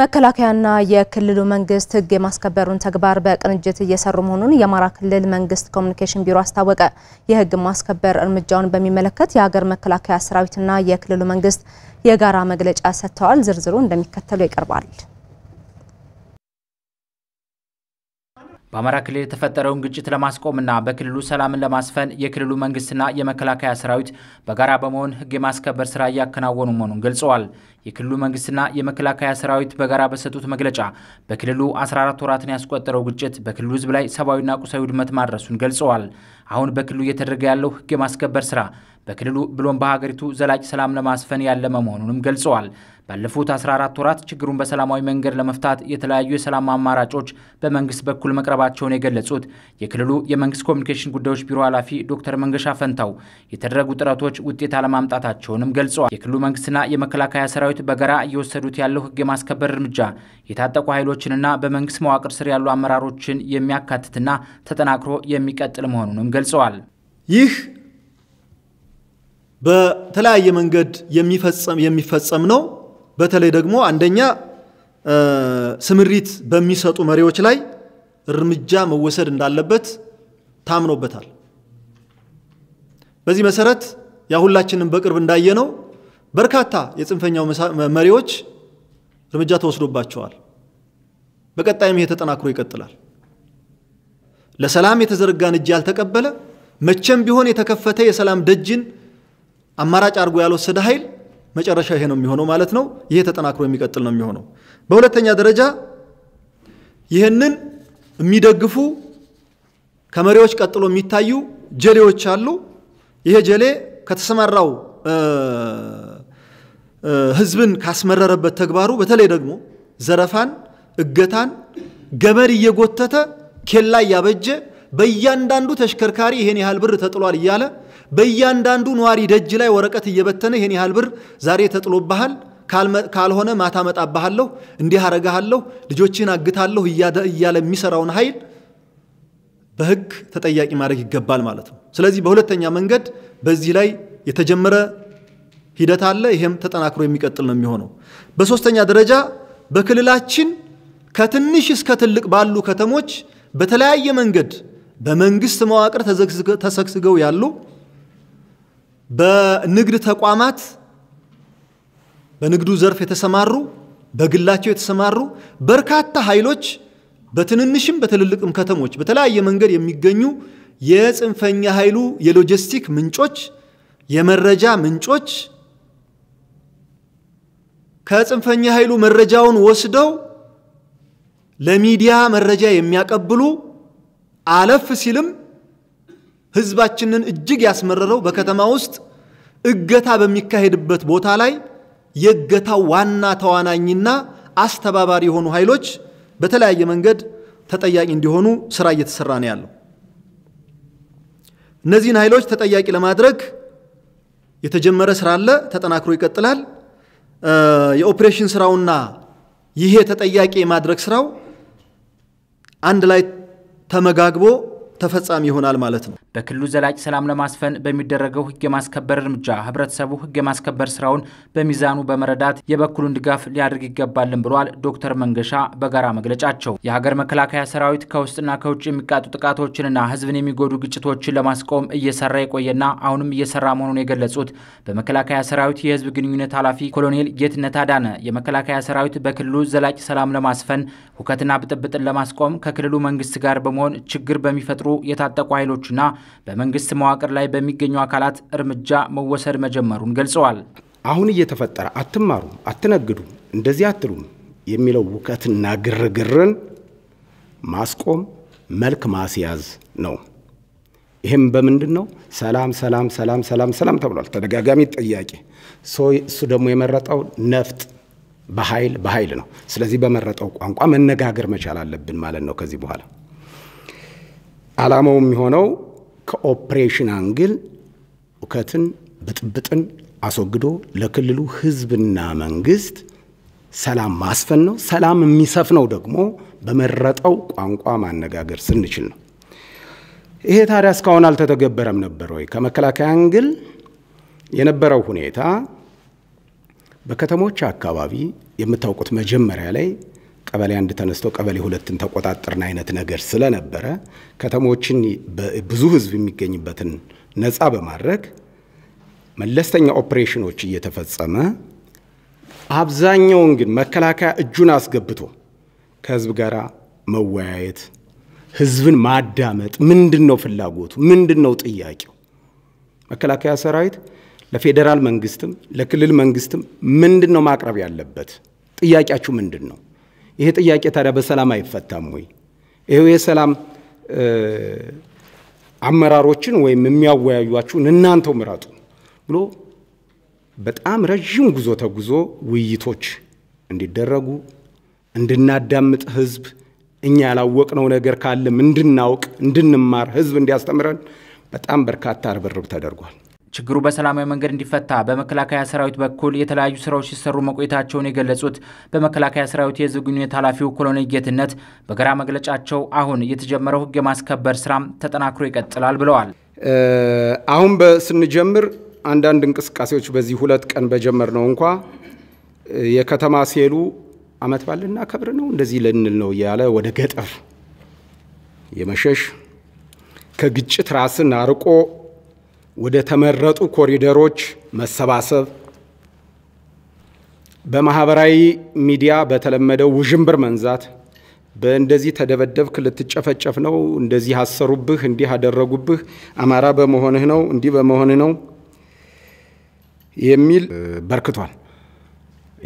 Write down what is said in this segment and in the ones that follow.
መከላከያና የክልሉ መንግስት ህግ የማስከበሩን ተግባር በቅንጅት እየሰሩ መሆኑን የአማራ ክልል መንግስት ኮሚኒኬሽን ቢሮ አስታወቀ። የህግ ማስከበር እርምጃውን በሚመለከት የሀገር መከላከያ ሰራዊትና የክልሉ መንግስት የጋራ መግለጫ ሰጥተዋል። ዝርዝሩ እንደሚከተለው ይቀርባል። በአማራ ክልል የተፈጠረውን ግጭት ለማስቆምና በክልሉ ሰላምን ለማስፈን የክልሉ መንግስትና የመከላከያ ሰራዊት በጋራ በመሆን ህግ የማስከበር ስራ እያከናወኑ መሆኑን ገልጸዋል። የክልሉ መንግስትና የመከላከያ ሰራዊት በጋራ በሰጡት መግለጫ በክልሉ 14 ወራትን ያስቆጠረው ግጭት በክልሉ ህዝብ ላይ ሰብአዊና ቁሳዊ ውድመት ማድረሱን ገልጸዋል። አሁን በክልሉ እየተደረገ ያለው ህግ የማስከበር ስራ በክልሉ ብሎም በሀገሪቱ ዘላቂ ሰላም ለማስፈን ያለመ መሆኑንም ገልጸዋል። ባለፉት 14 ወራት ችግሩን በሰላማዊ መንገድ ለመፍታት የተለያዩ የሰላም አማራጮች በመንግስት በኩል መቅረባቸውን የገለጹት የክልሉ የመንግስት ኮሚኒኬሽን ጉዳዮች ቢሮ ኃላፊ ዶክተር መንገሻ ፈንታው የተደረጉ ጥረቶች ውጤት አለማምጣታቸውንም ገልጸዋል። የክልሉ መንግስትና የመከላከያ ሰራዊት በጋራ እየወሰዱት ያለው ህግ የማስከበር እርምጃ የታጠቁ ኃይሎችንና በመንግስት መዋቅር ስር ያሉ አመራሮችን የሚያካትትና ተጠናክሮ የሚቀጥል መሆኑንም ገልጸዋል። ይህ በተለያየ መንገድ የሚፈጸም ነው። በተለይ ደግሞ አንደኛ ስምሪት በሚሰጡ መሪዎች ላይ እርምጃ መወሰድ እንዳለበት ታምኖበታል። በዚህ መሰረት ያ ሁላችንም በቅርብ እንዳየነው በርካታ የጽንፈኛው መሪዎች እርምጃ ተወስዶባቸዋል። በቀጣይም ይሄ ተጠናክሮ ይቀጥላል። ለሰላም የተዘረጋን እጅ ያልተቀበለ መቼም ቢሆን የተከፈተ የሰላም ደጅን አማራጭ አድርጎ ያልወሰደ ኃይል መጨረሻ ይሄ ነው የሚሆነው ማለት ነው። ይሄ ተጠናክሮ የሚቀጥል ነው የሚሆነው። በሁለተኛ ደረጃ ይህንን የሚደግፉ ከመሪዎች ቀጥሎ የሚታዩ ጀሌዎች አሉ። ይሄ ጀሌ ከተሰማራው ህዝብን ካስመረረበት ተግባሩ በተለይ ደግሞ ዘረፋን፣ እገታን ገበር እየጎተተ ኬላ እያበጀ በእያንዳንዱ ተሽከርካሪ ይሄን ያህል ብር ተጥሏል እያለ በእያንዳንዱ ነዋሪ ደጅ ላይ ወረቀት እየበተነ ይህን ያህል ብር ዛሬ ተጥሎብሃል፣ ካልሆነ ማታ መጣብሃለሁ፣ እንዲህ አረጋሃለሁ፣ ልጆችን አግታለሁ እያለ የሚሰራውን ኃይል በህግ ተጠያቂ ማድረግ ይገባል ማለት ነው። ስለዚህ በሁለተኛ መንገድ በዚህ ላይ የተጀመረ ሂደት አለ። ይሄም ተጠናክሮ የሚቀጥል ነው የሚሆነው። በሶስተኛ ደረጃ በክልላችን ከትንሽ እስከ ትልቅ ባሉ ከተሞች በተለያየ መንገድ በመንግስት መዋቅር ተሰግስገው ያሉ በንግድ ተቋማት በንግዱ ዘርፍ የተሰማሩ በግላቸው የተሰማሩ በርካታ ኃይሎች በትንንሽም በትልልቅም ከተሞች በተለያየ መንገድ የሚገኙ የጽንፈኛ ኃይሉ የሎጂስቲክ ምንጮች፣ የመረጃ ምንጮች ከጽንፈኛ ኃይሉ መረጃውን ወስደው ለሚዲያ መረጃ የሚያቀብሉ አለፍ ሲልም ህዝባችንን እጅግ ያስመረረው በከተማ ውስጥ እገታ በሚካሄድበት ቦታ ላይ የእገታው ዋና ተዋናኝና አስተባባሪ የሆኑ ኃይሎች በተለያየ መንገድ ተጠያቂ እንዲሆኑ ስራ እየተሰራ ነው ያለው። እነዚህን ኃይሎች ተጠያቂ ለማድረግ የተጀመረ ስራ አለ፣ ተጠናክሮ ይቀጥላል። የኦፕሬሽን ስራውና ይሄ ተጠያቂ የማድረግ ስራው አንድ ላይ ተመጋግቦ ተፈጻሚ ይሆናል ማለት ነው። በክልሉ ዘላቂ ሰላም ለማስፈን በሚደረገው ህግ የማስከበር እርምጃ ህብረተሰቡ ህግ የማስከበር ስራውን በሚዛኑ በመረዳት የበኩሉን ድጋፍ ሊያደርግ ይገባልን ብሏል ዶክተር መንገሻ በጋራ መግለጫቸው። የሀገር መከላከያ ሰራዊት ከውስጥና ከውጭ የሚቃጡ ጥቃቶችንና ህዝብን የሚጎዱ ግጭቶችን ለማስቆም እየሰራ የቆየና አሁንም እየሰራ መሆኑን የገለጹት በመከላከያ ሰራዊት የህዝብ ግንኙነት ኃላፊ ኮሎኔል ጌትነት አዳነ የመከላከያ ሰራዊት በክልሉ ዘላቂ ሰላም ለማስፈን ሁከትና ብጥብጥን ለማስቆም ከክልሉ መንግስት ጋር በመሆን ችግር በሚፈጥሩ የታጠቁ ኃይሎችና በመንግስት መዋቅር ላይ በሚገኙ አካላት እርምጃ መወሰድ መጀመሩን ገልጸዋል። አሁን እየተፈጠረ አትማሩም፣ አትነግዱም፣ እንደዚህ አትሉም የሚለው ውከትና ግርግርን ማስቆም መልክ ማስያዝ ነው። ይህም በምንድን ነው? ሰላም ሰላም ሰላም ሰላም ሰላም ተብሏል። ተደጋጋሚ ጥያቄ። እሱ ደግሞ የመረጠው ነፍጥ በኃይል በኃይል ነው። ስለዚህ በመረጠው ቋንቋ መነጋገር መቻል አለብን ማለት ነው ከዚህ በኋላ ዓላማው የሚሆነው ከኦፕሬሽን አንግል እውከትን፣ ብጥብጥን አስወግዶ ለክልሉ ህዝብና መንግስት ሰላም ማስፈን ነው። ሰላም የሚሰፍነው ደግሞ በመረጠው ቋንቋ ማነጋገር ስንችል ነው። ይሄ ታዲያ እስካሁን አልተተገበረም ነበር ወይ? ከመከላከያ አንግል የነበረው ሁኔታ በከተሞች አካባቢ የምታውቁት መጀመሪያ ላይ ቀበሌ አንድ ተነስቶ ቀበሌ ሁለትን ተቆጣጠርን አይነት ነገር ስለነበረ ከተሞችን ብዙ ህዝብ የሚገኝበትን ነፃ በማድረግ መለስተኛ ኦፕሬሽኖች እየተፈጸመ አብዛኛውን ግን መከላከያ እጁን አስገብቶ ከህዝብ ጋር መወያየት፣ ህዝብን ማዳመጥ፣ ምንድን ነው ፍላጎቱ፣ ምንድን ነው ጥያቄው። መከላከያ ሰራዊት ለፌዴራል መንግስትም ለክልል መንግስትም ምንድን ነው ማቅረብ ያለበት ጥያቄያችሁ ምንድን ነው? ይሄ ጥያቄ ታዲያ በሰላም አይፈታም ወይ? ይሄው የሰላም አመራሮችን ወይም የሚያወያዩችሁን እናንተው ምረጡ ብሎ በጣም ረዥም ጉዞ ተጉዞ ውይይቶች እንዲደረጉ እንድናዳምጥ ህዝብ እኛ ያላወቅነው ነገር ካለም እንድናውቅ እንድንማር ህዝብ እንዲያስተምረን በጣም በርካታ ርብርብ ተደርጓል። ችግሩ በሰላማዊ መንገድ እንዲፈታ በመከላከያ ሰራዊት በኩል የተለያዩ ስራዎች ሲሰሩ መቆየታቸውን የገለጹት በመከላከያ ሰራዊት የህዝብ ግንኙነት ኃላፊው ኮሎኔል ጌትነት በጋራ መግለጫቸው አሁን የተጀመረው ህግ የማስከበር ስራም ተጠናክሮ ይቀጥላል ብለዋል። አሁን ስንጀምር አንዳንድ እንቅስቃሴዎች በዚህ ሁለት ቀን በጀመር ነው እንኳ የከተማ ሴሉ አመት በዓል ልናከብር ነው እንደዚህ ልንል ነው እያለ ወደ ገጠር የመሸሽ ከግጭት ራስን አርቆ ወደ ተመረጡ ኮሪደሮች መሰባሰብ በማህበራዊ ሚዲያ በተለመደው ውዥንብር መንዛት በእንደዚህ ተደበደብክ፣ ልትጨፈጨፍ ነው፣ እንደዚህ አሰሩብህ፣ እንዲህ አደረጉብህ፣ አማራ በመሆንህ ነው፣ እንዲህ በመሆንህ ነው የሚል በርክቷል።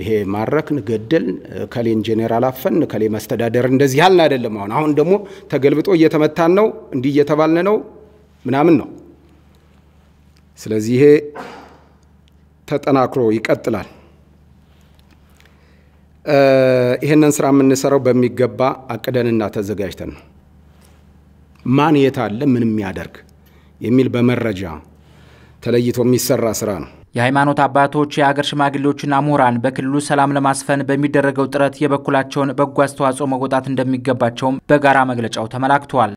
ይሄ ማረክን፣ ገደልን፣ ከሌን ጄኔራል አፈን፣ ከሌ መስተዳደር እንደዚህ ያልን አይደለም። አሁን አሁን ደግሞ ተገልብጦ እየተመታን ነው፣ እንዲህ እየተባልን ነው ምናምን ነው። ስለዚህ ይሄ ተጠናክሮ ይቀጥላል። ይህንን ስራ የምንሰራው በሚገባ አቅደንና ተዘጋጅተን ነው። ማን የት አለ ምን የሚያደርግ የሚል በመረጃ ተለይቶ የሚሰራ ስራ ነው። የሃይማኖት አባቶች፣ የአገር ሽማግሌዎችና ምሁራን በክልሉ ሰላም ለማስፈን በሚደረገው ጥረት የበኩላቸውን በጎ አስተዋጽኦ መወጣት እንደሚገባቸውም በጋራ መግለጫው ተመላክቷል።